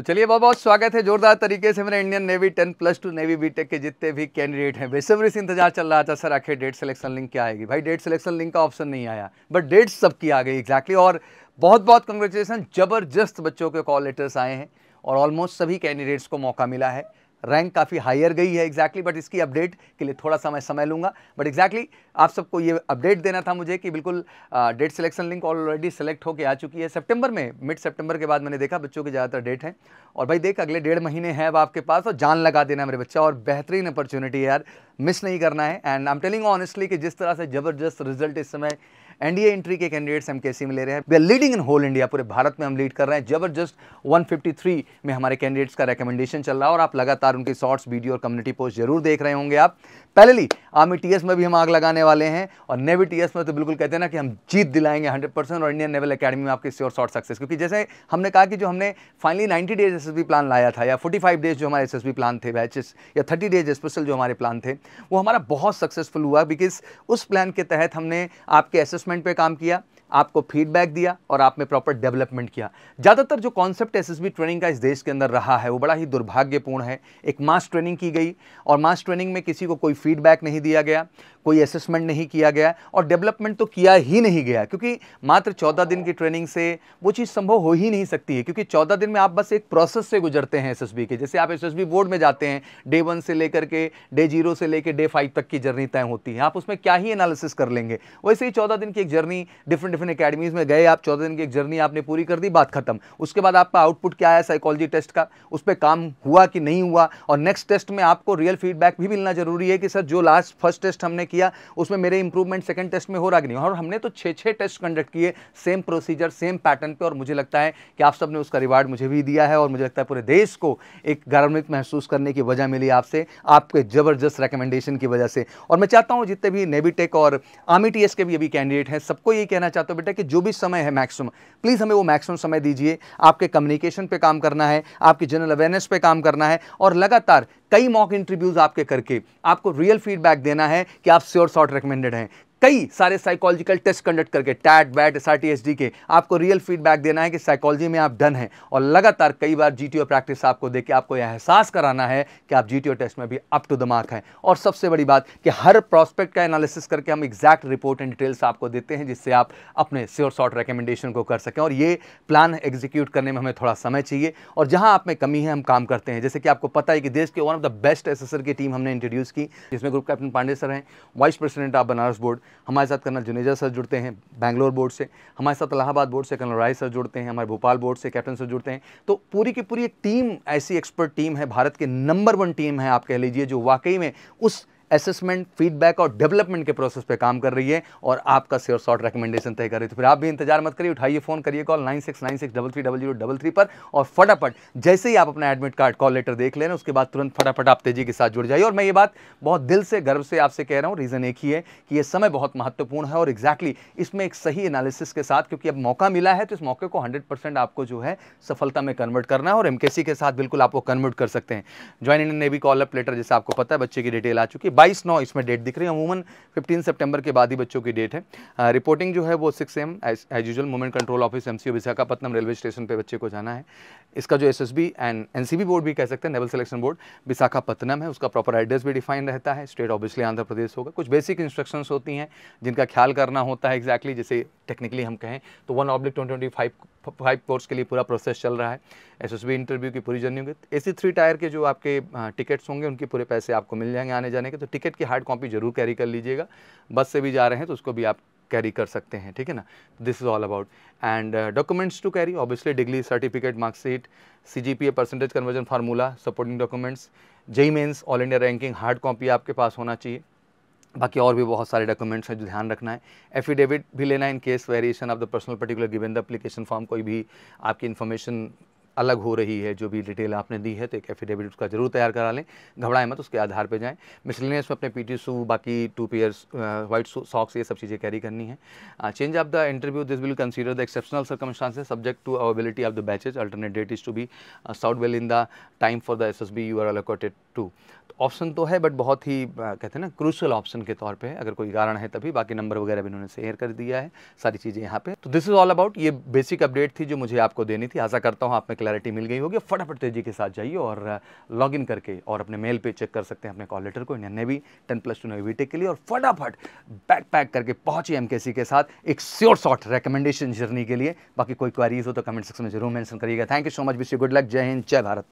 तो चलिए बहुत बहुत स्वागत है जोरदार तरीके से मेरे Indian Navy ten plus two Navy B Tech के जितने भी कैंडिडेट हैं बेसब्री से इंतजार चल रहा था सर आखिर डेट सिलेक्शन लिंक क्या आएगी भाई डेट सिलेक्शन लिंक का ऑप्शन नहीं आया बट डेट्स सबकी आ गई एग्जैक्टली और बहुत बहुत कंग्रेचुलेसन जबरदस्त बच्चों के कॉल लेटर्स आए हैं और ऑलमोस्ट सभी कैंडिडेट्स को मौका मिला है रैंक काफ़ी हायर गई है एग्जैक्टली exactly, बट इसकी अपडेट के लिए थोड़ा सा मैं समय लूँगा बट एग्जैक्टली exactly, आप सबको ये अपडेट देना था मुझे कि बिल्कुल date selection link already select होकर आ चुकी है सितंबर में मिड सितंबर के बाद मैंने देखा बच्चों के ज़्यादातर डेट हैं और भाई देख अगले डेढ़ महीने हैं अब आपके पास और जान लगा देना मेरे बच्चा और बेहतरीन अपॉर्चुनिटी है यार मिस नहीं करना है and I am telling honestly कि जिस तरह से ज़बरदस्त रिजल्ट इस समय एनडीए एंट्री के कैंडिडेट्स हम कैसे में ले रहे हैं we leading in whole India पूरे भारत में हम लीड कर रहे हैं जबरदस्त 153 में हमारे कैंडिडेट्स का रिकमेंडेशन चल रहा है और आप लगातार उनके शॉर्ट्स वीडियो और कम्युनिटी पोस्ट जरूर देख रहे होंगे आप पहले आर्मी टी में भी हम आग लगाने वाले हैं और नेवी टी में तो बिल्कुल कहते हैं ना कि हम जीत दिलाएंगे हंड्रेड और इंडियन नेवल अकेडमी में आपके श्योर शॉर्ट सक्सेस क्योंकि जैसे हमने कहा कि जो हमने finally ninety days S plan लाया था या फोर्टी डेज जो हमारे एस प्लान थे बैचेस या थर्टी डेज स्पेशल जो हमारे प्लान थे वो हमारा बहुत सक्सेसफुल हुआ बिकॉज उस प्लान के तहत हमने आपके एस इन्वेस्टमेंट पे काम किया आपको फीडबैक दिया और आप में प्रॉपर डेवलपमेंट किया ज़्यादातर जो कॉन्सेप्ट एस ट्रेनिंग का इस देश के अंदर रहा है वो बड़ा ही दुर्भाग्यपूर्ण है एक मास ट्रेनिंग की गई और मास ट्रेनिंग में किसी को कोई फीडबैक नहीं दिया गया कोई असेसमेंट नहीं किया गया और डेवलपमेंट तो किया ही नहीं गया क्योंकि मात्र चौदह दिन की ट्रेनिंग से वो चीज़ संभव हो ही नहीं सकती है क्योंकि चौदह दिन में आप बस एक प्रोसेस से गुजरते हैं एस के जैसे आप एस बोर्ड में जाते हैं डे वन से लेकर के डे जीरो से लेकर डे फाइव तक की जर्नी तय होती है आप उसमें क्या ही एनालिसिस कर लेंगे वैसे ही चौदह दिन की एक जर्नी डिफरेंट डिफरेंट अकेडमीज़ में गए आप चौदह दिन की एक जर्नी आपने पूरी कर दी बात खत्म उसके बाद आपका आउटपुट क्या आया साइकोलॉजी टेस्ट का उस पर काम हुआ कि नहीं हुआ और नेक्स्ट टेस्ट में आपको रियल फीडबैक भी मिलना जरूरी है कि सर जो लास्ट फर्स्ट टेस्ट हमने किया उसमें मेरे इंप्रूवमेंट सेकंड टेस्ट में हो रहा कि नहीं और हमने तो छः छः टेस्ट कंडक्ट किए सेम प्रोसीजर सेम पैटर्न पर और मुझे लगता है कि आप सबने उसका रिवार्ड मुझे भी दिया है और मुझे लगता है पूरे देश को एक गर्वित महसूस करने की वजह मिली आपसे आपके ज़बरदस्त रिकमेंडेशन की वजह से और मैं चाहता हूँ जितने भी नेबीटेक और आर्मी टी के भी अभी कैंडिडेट हैं सबको ये कहना चाहता तो बेटा कि जो भी समय है मैक्सिमम प्लीज़ हमें वो मैक्सिमम समय दीजिए आपके कम्युनिकेशन पे काम करना है आपकी जनरल अवेयरनेस पे काम करना है और लगातार कई मॉक इंटरव्यूज़ आपके करके आपको रियल फीडबैक देना है कि आप श्योर शॉर्ट रिकमेंडेड हैं कई सारे साइकोलॉजिकल टेस्ट कंडक्ट करके टैट बैट एस आर के आपको रियल फीडबैक देना है कि साइकोलॉजी में आप डन हैं और लगातार कई बार जी प्रैक्टिस आपको दे के आपको यह एहसास कराना है कि आप जी टेस्ट में भी अप टू द मार्क हैं और सबसे बड़ी बात कि हर प्रॉस्पेक्ट का एनालिसिस करके हम एग्जैक्ट रिपोर्ट एंड डिटेल्स आपको देते हैं जिससे आप अपने श्योर शॉर्ट रिकमेंडेशन को कर सकें और ये प्लान एग्जीक्यूट करने में हमें थोड़ा समय चाहिए और जहाँ आप में कमी है हम काम करते हैं जैसे कि आपको पता है कि देश के one of the best assessor की टीम हमने इंट्रोड्यूस की जिसमें ग्रुप कैप्टन पांडे सर हैं vice president of Banaras board हमारे साथ कर्नल जुनेजा सर जुड़ते हैं बैंगलोर बोर्ड से हमारे साथ इलाहाबाद बोर्ड से कर्नल राय सर जुड़ते हैं हमारे भोपाल बोर्ड से कैप्टन सर जुड़ते हैं तो पूरी की पूरी एक टीम ऐसी एक्सपर्ट टीम है भारत के नंबर वन टीम है आप कह लीजिए जो वाकई में उस असेसमेंट फीडबैक और डेवलपमेंट के प्रोसेस पे काम कर रही है और आपका सेयर शॉर्ट रिकमेंडेशन तय कर रही है तो फिर आप भी इंतजार मत करिए उठाइए फोन करिए call nine six nine six double three double zero double three पर और फटाफट जैसे ही आप अपना एडमिट कार्ड कॉल लेटर देख लेना उसके बाद तुरंत फटाफट आप तेजी के साथ जुड़ जाइए और मैं ये बात बहुत दिल से गर्व से आपसे कह रहा हूँ रीज़न एक ही है कि यह समय बहुत महत्वपूर्ण है और एग्जैक्टली exactly इसमें एक सही एनालिसिस के साथ क्योंकि अब मौका मिला है तो इस मौके को हंड्रेड आपको जो है सफलता में कन्वर्ट करना है और एम के साथ बिल्कुल आप वो कन्वर्ट कर सकते हैं ज्वाइन इंडियन ने भी कॉल अप लेटर जैसे आपको पता है बच्चे की डिटेल आ चुकी है बाईस नौ इसमें डेट दिख रही है अमूमन फिफ्टीन सेप्टेम्बर के बाद ही बच्चों की डेट है आ, रिपोर्टिंग जो है वो six M as usual movement control office M C Visakhapatnam railway station पर बच्चे को जाना है इसका जो S S B and N C B board भी कह सकते हैं नेवल सिलेक्शन बोर्ड विशाखापत्तनम है उसका प्रॉपर एड्रेस भी डिफाइन रहता है स्टेट ऑब्वियसली आंध्र प्रदेश होगा कुछ बेसिक इंस्ट्रक्शन होती हैं जिनका ख्याल करना होता है एक्जैक्टली exactly, जैसे टेक्निकली हम कहें तो one oblique twenty five course के लिए पूरा प्रोसेस चल रहा है एसएसबी इंटरव्यू की पूरी जर्नी होगी ए थ्री टायर के जो आपके टिकट्स हाँ, होंगे उनके पूरे पैसे आपको मिल जाएंगे आने जाने के तो टिकट की हार्ड कॉपी जरूर कैरी कर लीजिएगा बस से भी जा रहे हैं तो उसको भी आप कैरी कर सकते हैं ठीक है ना this is all about and documents to carry obviously degree certificate marksheet C G P A percentage conversion formula supporting documents JEE mains all India ranking hard copy आपके पास होना चाहिए बाकी और भी बहुत सारे डॉक्यूमेंट्स हैं जो ध्यान रखना है एफिडेविट भी लेना है in case variation of the personal particular given the application form कोई भी आपकी इन्फॉर्मेशन अलग हो रही है जो भी डिटेल आपने दी है तो एक एफिडेविट उसका जरूर तैयार करा लें घबराएं मत उसके आधार पर जाएँ मिसलिनियस में अपने पी टी शू बाकी टू पेयर्स व्हाइट सॉक्स ये सब चीज़ें कैरी करनी है change of the interview this will consider the exceptional circumstances subject to availability of the batches alternate date is to be sought well in the time for the S S B U R allocated to option तो है but बहुत ही कहते हैं ना crucial option के तौर पे है अगर कोई कारण है तभी बाकी नंबर वगैरह भी इन्होंने शेयर कर दिया है सारी चीज़ें यहाँ पे तो दिस इज़ ऑल अबाउट ये बेसिक अपडेट थी जो मुझे आपको देनी थी आशा करता हूँ आप में क्लैरिटी मिल गई होगी फटाफट तेजी के साथ जाइए और लॉग इन करके और अपने मेल पर चेक कर सकते हैं अपने कॉल लेटर को इन्हें भी टेन प्लस टू नई के लिए और फटाफट बैक पैक करके पहुँचे एम के साथ एक श्योर शॉर्ट रिकमेंडेशन जर्नी के लिए बाकी कोई क्वारीज हो तो कमेंट सेक्शन में जरूर मैंशन करिएगा thank you so much wish you good luck जय हिंद जय भारत